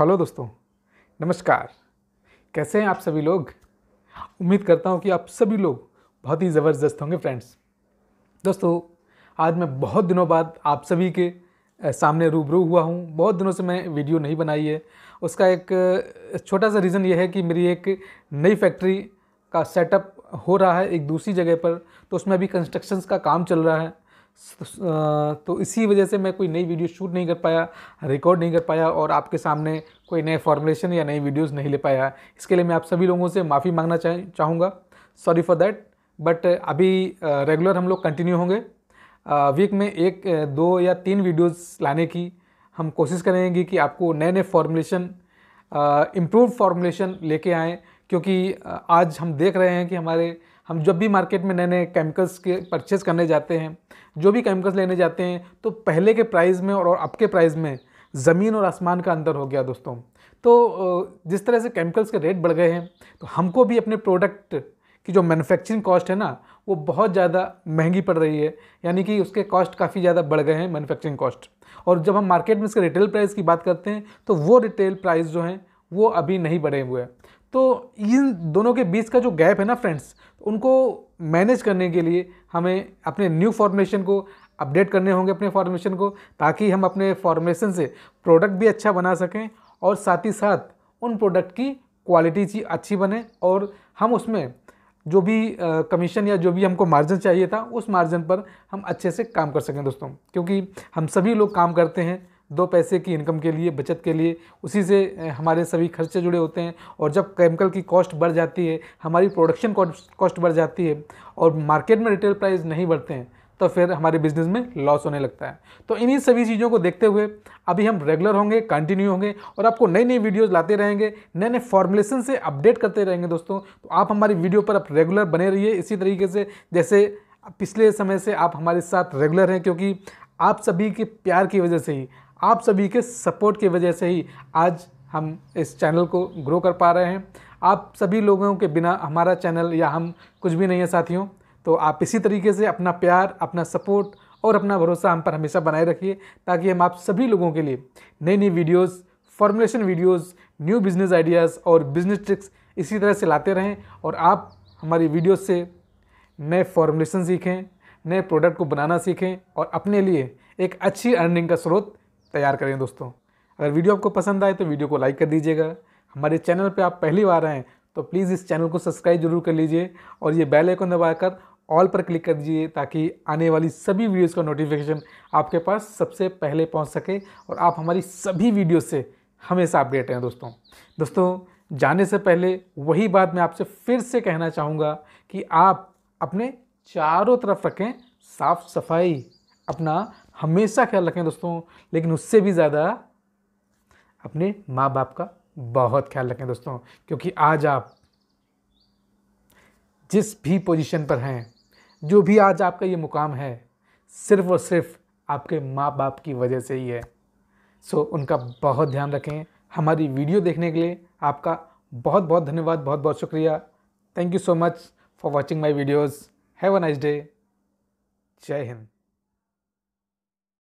hello दोस्तों नमस्कार कैसे हैं आप सभी लोग उम्मीद करता हूँ कि आप सभी लोग बहुत ही ज़बरदस्त होंगे फ्रेंड्स दोस्तों आज मैं बहुत दिनों बाद आप सभी के सामने रूबरू हुआ हूँ बहुत दिनों से मैं वीडियो नहीं बनाई है उसका एक छोटा सा रीज़न यह है कि मेरी एक नई फैक्ट्री का सेटअप हो रहा है एक दूसरी जगह पर तो उसमें अभी कंस्ट्रक्शंस का काम चल रहा है तो इसी वजह से मैं कोई नई वीडियो शूट नहीं कर पाया रिकॉर्ड नहीं कर पाया और आपके सामने कोई नए फॉर्मुलेशन या नई वीडियोस नहीं ले पाया इसके लिए मैं आप सभी लोगों से माफ़ी मांगना चाह चाहूँगा सॉरी फॉर दैट बट अभी रेगुलर हम लोग कंटिन्यू होंगे वीक में एक दो या तीन वीडियोज़ लाने की हम कोशिश करेंगे कि आपको नए नए फॉर्मुलेशन इम्प्रूव फॉर्मुलेशन लेके आएँ क्योंकि आज हम देख रहे हैं कि हमारे हम जब भी मार्केट में नए नए केमिकल्स के परचेज़ करने जाते हैं जो भी केमिकल्स लेने जाते हैं तो पहले के प्राइस में और अब के प्राइस में ज़मीन और आसमान का अंतर हो गया दोस्तों तो जिस तरह से केमिकल्स के रेट बढ़ गए हैं तो हमको भी अपने प्रोडक्ट की जो मैन्युफैक्चरिंग कॉस्ट है ना वो बहुत ज़्यादा महंगी पड़ रही है यानी कि उसके कॉस्ट काफ़ी ज़्यादा बढ़ गए हैं मैन्युफैक्चरिंग कॉस्ट और जब हम मार्केट में इसके रिटेल प्राइस की बात करते हैं तो वो रिटेल प्राइस जो हैं वो अभी नहीं बढ़े हुए हैं तो इन दोनों के बीच का जो गैप है ना फ्रेंड्स उनको मैनेज करने के लिए हमें अपने न्यू फॉर्मेशन को अपडेट करने होंगे अपने फॉर्मेशन को ताकि हम अपने फॉर्मेशन से प्रोडक्ट भी अच्छा बना सकें और साथ ही साथ उन प्रोडक्ट की क्वालिटी अच्छी बने और हम उसमें जो भी कमीशन या जो भी हमको मार्जिन चाहिए था उस मार्जिन पर हम अच्छे से काम कर सकें दोस्तों क्योंकि हम सभी लोग काम करते हैं दो पैसे की इनकम के लिए बचत के लिए उसी से हमारे सभी खर्चे जुड़े होते हैं और जब केमिकल की कॉस्ट बढ़ जाती है हमारी प्रोडक्शन कॉस्ट बढ़ जाती है और मार्केट में रिटेल प्राइस नहीं बढ़ते हैं तो फिर हमारे बिजनेस में लॉस होने लगता है तो इन्हीं सभी चीज़ों को देखते हुए अभी हम रेगुलर होंगे कंटिन्यू होंगे और आपको नई नई वीडियोज़ लाते रहेंगे नए नए फॉर्मुलेशन से अपडेट करते रहेंगे दोस्तों तो आप हमारी वीडियो पर आप रेगुलर बने रहिए इसी तरीके से जैसे पिछले समय से आप हमारे साथ रेगुलर हैं क्योंकि आप सभी के प्यार की वजह से ही आप सभी के सपोर्ट की वजह से ही आज हम इस चैनल को ग्रो कर पा रहे हैं आप सभी लोगों के बिना हमारा चैनल या हम कुछ भी नहीं है साथियों तो आप इसी तरीके से अपना प्यार अपना सपोर्ट और अपना भरोसा हम पर हमेशा बनाए रखिए ताकि हम आप सभी लोगों के लिए नई नई videos formulation videos new business ideas और बिजनेस ट्रिक्स इसी तरह से लाते रहें और आप हमारी वीडियो से नए फॉर्मुलेशन सीखें नए प्रोडक्ट को बनाना सीखें और अपने लिए एक अच्छी अर्निंग का स्रोत तैयार करें दोस्तों अगर वीडियो आपको पसंद आए तो वीडियो को लाइक कर दीजिएगा हमारे चैनल पर आप पहली बार आएँ तो प्लीज़ इस चैनल को सब्सक्राइब जरूर कर लीजिए और ये बेल आइकन दबाकर ऑल पर क्लिक कर दीजिए ताकि आने वाली सभी वीडियोस का नोटिफिकेशन आपके पास सबसे पहले पहुंच सके और आप हमारी सभी वीडियो से हमेशा अपडेट रहें दोस्तों दोस्तों जाने से पहले वही बात मैं आपसे फिर से कहना चाहूँगा कि आप अपने चारों तरफ रखें साफ सफाई अपना हमेशा ख्याल रखें दोस्तों लेकिन उससे भी ज़्यादा अपने माँ बाप का बहुत ख्याल रखें दोस्तों क्योंकि आज आप जिस भी पोजीशन पर हैं जो भी आज आपका ये मुकाम है सिर्फ और सिर्फ आपके माँ बाप की वजह से ही है सो so, उनका बहुत ध्यान रखें हमारी वीडियो देखने के लिए आपका बहुत बहुत धन्यवाद बहुत बहुत शुक्रिया thank you so much for watching my videos have a nice day जय हिंद